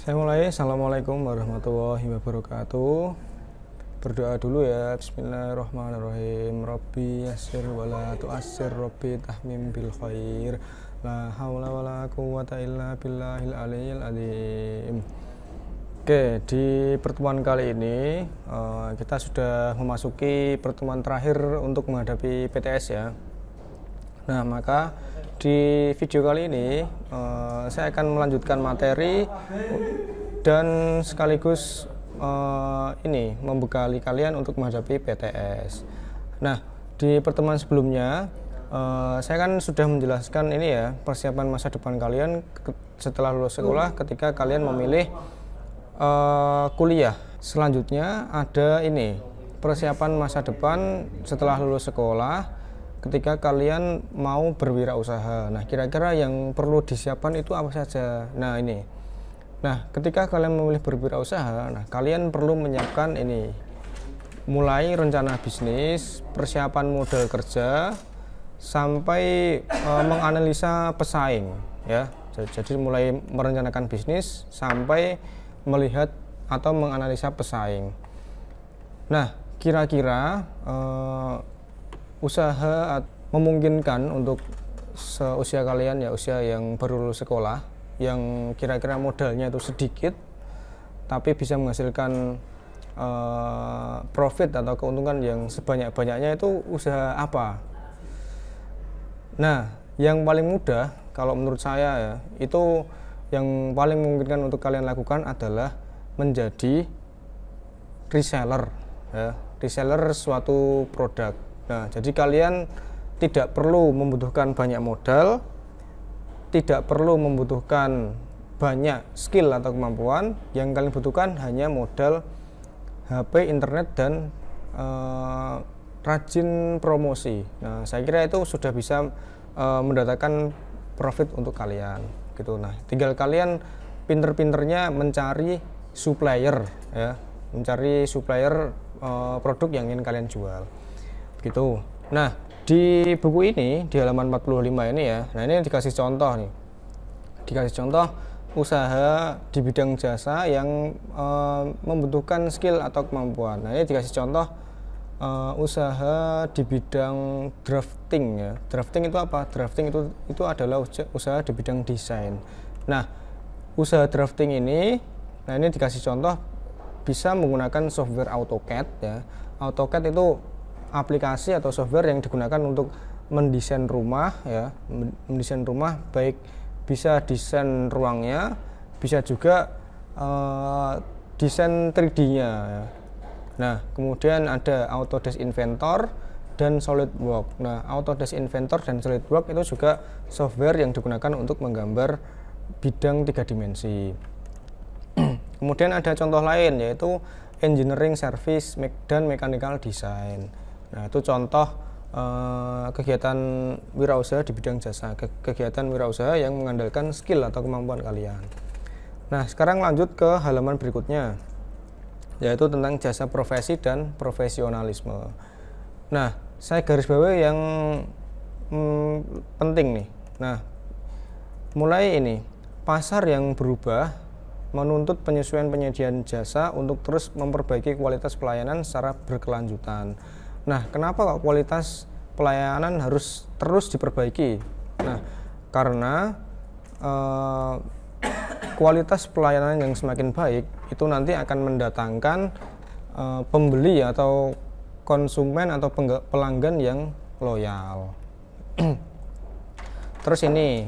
Saya mulai. Assalamualaikum warahmatullahi wabarakatuh. Berdoa dulu ya. Bismillahirrahmanirrahim. Robbi Asir wala Asir Robbi tahmim bil khair. La haula wala quwata illa billahil aliyil alim. Oke, di pertemuan kali ini eh, kita sudah memasuki pertemuan terakhir untuk menghadapi PTS ya. Nah, maka di video kali ini uh, saya akan melanjutkan materi dan sekaligus uh, ini membekali kalian untuk menghadapi PTS. Nah, di pertemuan sebelumnya uh, saya kan sudah menjelaskan ini ya persiapan masa depan kalian setelah lulus sekolah ketika kalian memilih uh, kuliah. Selanjutnya ada ini persiapan masa depan setelah lulus sekolah ketika kalian mau berwirausaha. Nah, kira-kira yang perlu disiapkan itu apa saja? Nah, ini. Nah, ketika kalian memilih berwirausaha, nah kalian perlu menyiapkan ini. Mulai rencana bisnis, persiapan modal kerja, sampai e, menganalisa pesaing, ya. Jadi mulai merencanakan bisnis sampai melihat atau menganalisa pesaing. Nah, kira-kira eh, usaha memungkinkan untuk seusia kalian ya usia yang baru lulus sekolah yang kira-kira modalnya itu sedikit tapi bisa menghasilkan uh, profit atau keuntungan yang sebanyak-banyaknya itu usaha apa? Nah, yang paling mudah kalau menurut saya ya, itu yang paling memungkinkan untuk kalian lakukan adalah menjadi reseller ya, reseller suatu produk Nah, jadi kalian tidak perlu membutuhkan banyak modal, tidak perlu membutuhkan banyak skill atau kemampuan. Yang kalian butuhkan hanya modal HP, internet dan uh, rajin promosi. Nah, saya kira itu sudah bisa uh, mendatangkan profit untuk kalian gitu. Nah, tinggal kalian pinter-pinternya mencari supplier ya, mencari supplier uh, produk yang ingin kalian jual gitu nah di buku ini di halaman 45 ini ya nah ini dikasih contoh nih dikasih contoh usaha di bidang jasa yang e, membutuhkan skill atau kemampuan nah ini dikasih contoh e, usaha di bidang drafting ya drafting itu apa drafting itu itu adalah usaha di bidang desain nah usaha drafting ini nah ini dikasih contoh bisa menggunakan software AutoCAD ya AutoCAD itu aplikasi atau software yang digunakan untuk mendesain rumah ya mendesain rumah baik bisa desain ruangnya bisa juga uh, desain 3D-nya ya. nah kemudian ada Autodesk Inventor dan SolidWorks nah Autodesk Inventor dan SolidWorks itu juga software yang digunakan untuk menggambar bidang tiga dimensi kemudian ada contoh lain yaitu engineering service dan mechanical design Nah, itu contoh eh, kegiatan wirausaha di bidang jasa, ke kegiatan wirausaha yang mengandalkan skill atau kemampuan kalian. Nah, sekarang lanjut ke halaman berikutnya, yaitu tentang jasa profesi dan profesionalisme. Nah, saya garis bawah yang hmm, penting nih. Nah, mulai ini pasar yang berubah menuntut penyesuaian penyediaan jasa untuk terus memperbaiki kualitas pelayanan secara berkelanjutan. Nah, kenapa kok kualitas pelayanan harus terus diperbaiki? Nah, karena uh, kualitas pelayanan yang semakin baik itu nanti akan mendatangkan uh, pembeli atau konsumen atau pelanggan yang loyal. Terus ini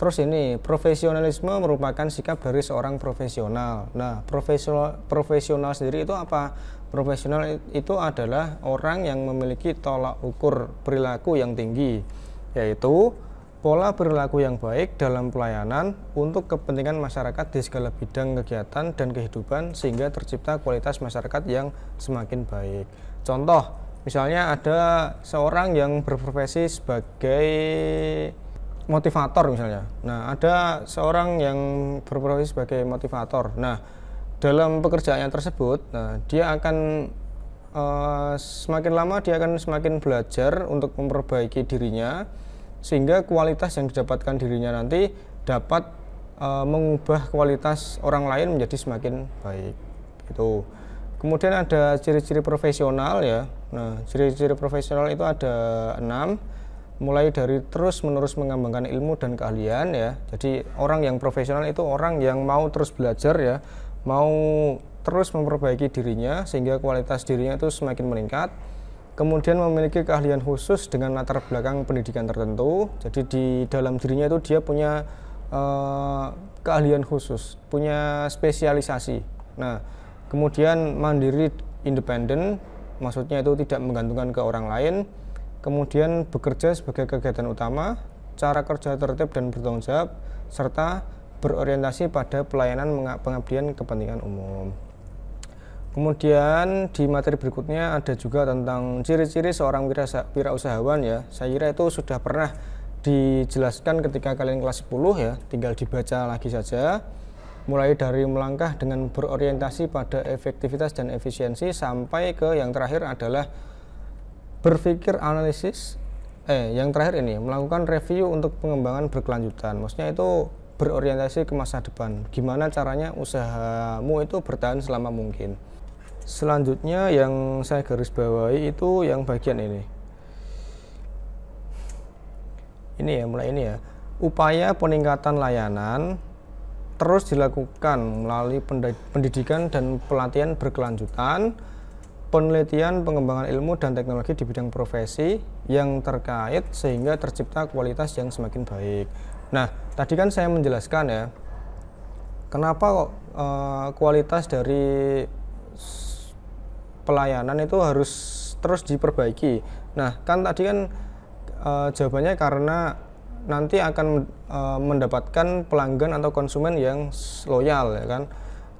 Terus ini profesionalisme merupakan sikap dari seorang profesional. Nah, profesional profesional sendiri itu apa? Profesional itu adalah orang yang memiliki tolak ukur perilaku yang tinggi, yaitu pola perilaku yang baik dalam pelayanan untuk kepentingan masyarakat di segala bidang kegiatan dan kehidupan sehingga tercipta kualitas masyarakat yang semakin baik. Contoh, misalnya ada seorang yang berprofesi sebagai motivator misalnya. Nah, ada seorang yang berprofesi sebagai motivator. Nah, dalam pekerjaannya tersebut, nah, dia akan uh, semakin lama dia akan semakin belajar untuk memperbaiki dirinya sehingga kualitas yang didapatkan dirinya nanti dapat uh, mengubah kualitas orang lain menjadi semakin baik. Itu. Kemudian ada ciri-ciri profesional ya. Nah, ciri-ciri profesional itu ada enam mulai dari terus menerus mengembangkan ilmu dan keahlian ya. Jadi orang yang profesional itu orang yang mau terus belajar ya, mau terus memperbaiki dirinya sehingga kualitas dirinya itu semakin meningkat. Kemudian memiliki keahlian khusus dengan latar belakang pendidikan tertentu. Jadi di dalam dirinya itu dia punya uh, keahlian khusus, punya spesialisasi. Nah, kemudian mandiri independen maksudnya itu tidak menggantungkan ke orang lain kemudian bekerja sebagai kegiatan utama, cara kerja tertib dan bertanggung jawab, serta berorientasi pada pelayanan pengabdian kepentingan umum. Kemudian di materi berikutnya ada juga tentang ciri-ciri seorang wirausahawan ya. Saya kira itu sudah pernah dijelaskan ketika kalian kelas 10 ya, tinggal dibaca lagi saja. Mulai dari melangkah dengan berorientasi pada efektivitas dan efisiensi sampai ke yang terakhir adalah berpikir analisis eh yang terakhir ini melakukan review untuk pengembangan berkelanjutan maksudnya itu berorientasi ke masa depan gimana caranya usahamu itu bertahan selama mungkin selanjutnya yang saya garis bawahi itu yang bagian ini ini ya mulai ini ya upaya peningkatan layanan terus dilakukan melalui pendidikan dan pelatihan berkelanjutan penelitian pengembangan ilmu dan teknologi di bidang profesi yang terkait sehingga tercipta kualitas yang semakin baik. Nah, tadi kan saya menjelaskan ya, kenapa kok e, kualitas dari pelayanan itu harus terus diperbaiki. Nah, kan tadi kan e, jawabannya karena nanti akan e, mendapatkan pelanggan atau konsumen yang loyal ya kan.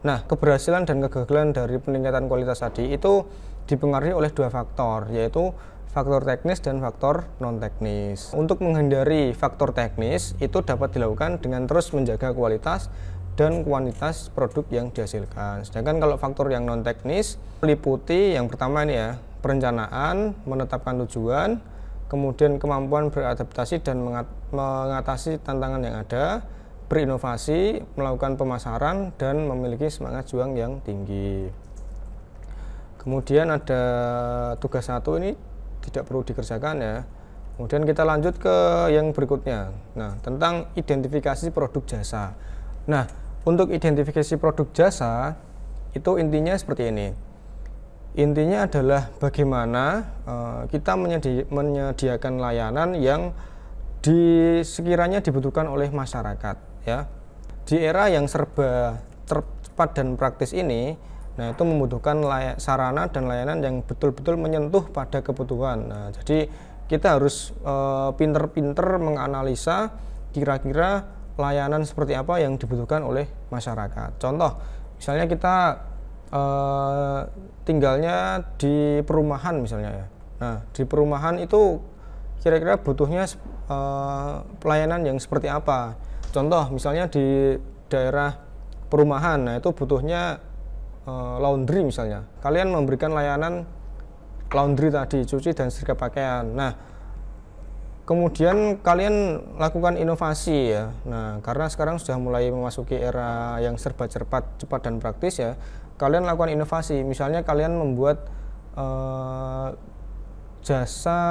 Nah, keberhasilan dan kegagalan dari peningkatan kualitas tadi itu dipengaruhi oleh dua faktor, yaitu faktor teknis dan faktor non-teknis. Untuk menghindari faktor teknis, itu dapat dilakukan dengan terus menjaga kualitas dan kuantitas produk yang dihasilkan. Sedangkan kalau faktor yang non-teknis, meliputi yang pertama ini ya, perencanaan, menetapkan tujuan, kemudian kemampuan beradaptasi dan mengatasi tantangan yang ada, berinovasi, melakukan pemasaran dan memiliki semangat juang yang tinggi. Kemudian ada tugas satu ini tidak perlu dikerjakan ya. Kemudian kita lanjut ke yang berikutnya. Nah, tentang identifikasi produk jasa. Nah, untuk identifikasi produk jasa itu intinya seperti ini. Intinya adalah bagaimana uh, kita menyedi menyediakan layanan yang di sekiranya dibutuhkan oleh masyarakat ya di era yang serba cepat dan praktis ini nah itu membutuhkan layak, sarana dan layanan yang betul-betul menyentuh pada kebutuhan nah jadi kita harus eh, pinter-pinter menganalisa kira-kira layanan seperti apa yang dibutuhkan oleh masyarakat contoh misalnya kita e, tinggalnya di perumahan misalnya ya nah di perumahan itu kira-kira butuhnya e, pelayanan yang seperti apa contoh misalnya di daerah perumahan nah itu butuhnya e, laundry misalnya kalian memberikan layanan laundry tadi cuci dan setrika pakaian nah kemudian kalian lakukan inovasi ya nah karena sekarang sudah mulai memasuki era yang serba cepat cepat dan praktis ya kalian lakukan inovasi misalnya kalian membuat e, jasa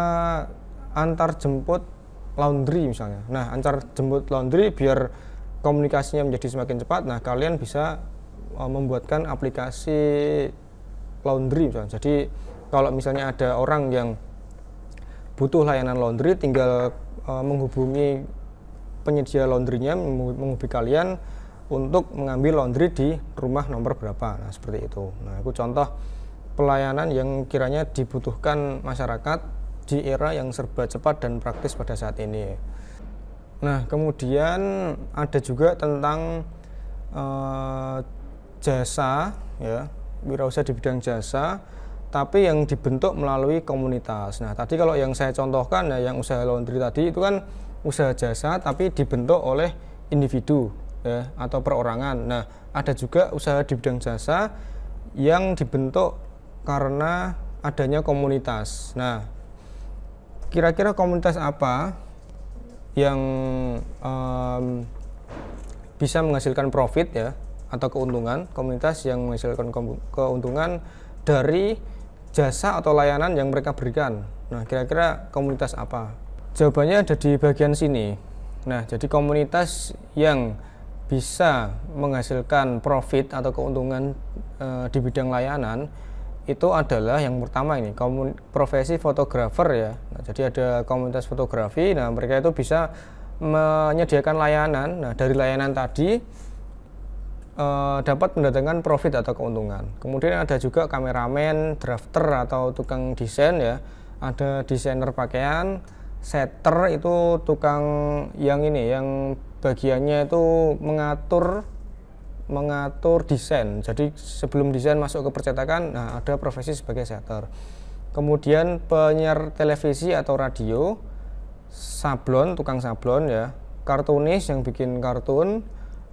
antar jemput laundry misalnya. Nah, antar jemput laundry biar komunikasinya menjadi semakin cepat. Nah, kalian bisa e, membuatkan aplikasi laundry misalnya. Jadi kalau misalnya ada orang yang butuh layanan laundry, tinggal uh, menghubungi penyedia laundrynya, menghubungi kalian untuk mengambil laundry di rumah nomor berapa. Nah, seperti itu. Nah, itu contoh pelayanan yang kiranya dibutuhkan masyarakat di era yang serba cepat dan praktis pada saat ini. Nah, kemudian ada juga tentang uh, jasa ya, wirausaha di bidang jasa tapi yang dibentuk melalui komunitas. Nah, tadi kalau yang saya contohkan ya yang usaha laundry tadi itu kan usaha jasa tapi dibentuk oleh individu ya atau perorangan. Nah, ada juga usaha di bidang jasa yang dibentuk karena adanya komunitas. Nah, kira-kira komunitas apa yang um, bisa menghasilkan profit ya atau keuntungan komunitas yang menghasilkan keuntungan dari jasa atau layanan yang mereka berikan. Nah, kira-kira komunitas apa? Jawabannya ada di bagian sini. Nah, jadi komunitas yang bisa menghasilkan profit atau keuntungan e, di bidang layanan itu adalah yang pertama ini profesi fotografer ya. Nah, jadi ada komunitas fotografi. Nah mereka itu bisa menyediakan layanan. Nah dari layanan tadi eh, dapat mendatangkan profit atau keuntungan. Kemudian ada juga kameramen, drafter atau tukang desain ya. Ada desainer pakaian, setter itu tukang yang ini yang bagiannya itu mengatur mengatur desain. Jadi sebelum desain masuk ke percetakan, nah ada profesi sebagai setter. Kemudian penyiar televisi atau radio, sablon, tukang sablon ya, kartunis yang bikin kartun,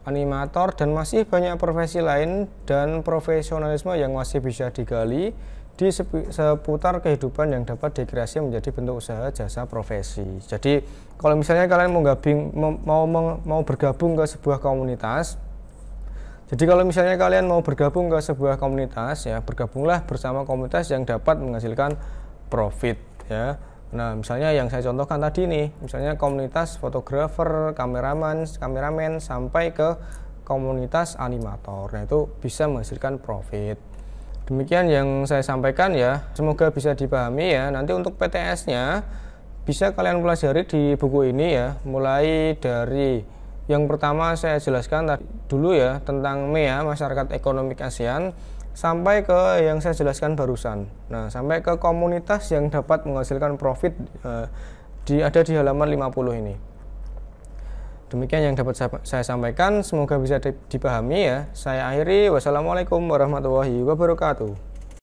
animator dan masih banyak profesi lain dan profesionalisme yang masih bisa digali di seputar kehidupan yang dapat dikreasi menjadi bentuk usaha jasa profesi. Jadi kalau misalnya kalian mau gabung mau, mau bergabung ke sebuah komunitas jadi kalau misalnya kalian mau bergabung ke sebuah komunitas ya bergabunglah bersama komunitas yang dapat menghasilkan profit ya. Nah misalnya yang saya contohkan tadi nih, misalnya komunitas fotografer, kameraman, kameramen sampai ke komunitas animator. Nah itu bisa menghasilkan profit. Demikian yang saya sampaikan ya. Semoga bisa dipahami ya. Nanti untuk PTS-nya bisa kalian pelajari di buku ini ya, mulai dari yang pertama saya jelaskan tadi dulu ya tentang MEA Masyarakat Ekonomi ASEAN sampai ke yang saya jelaskan barusan. Nah, sampai ke komunitas yang dapat menghasilkan profit eh, di ada di halaman 50 ini. Demikian yang dapat saya sampaikan, semoga bisa dipahami ya. Saya akhiri, wassalamualaikum warahmatullahi wabarakatuh.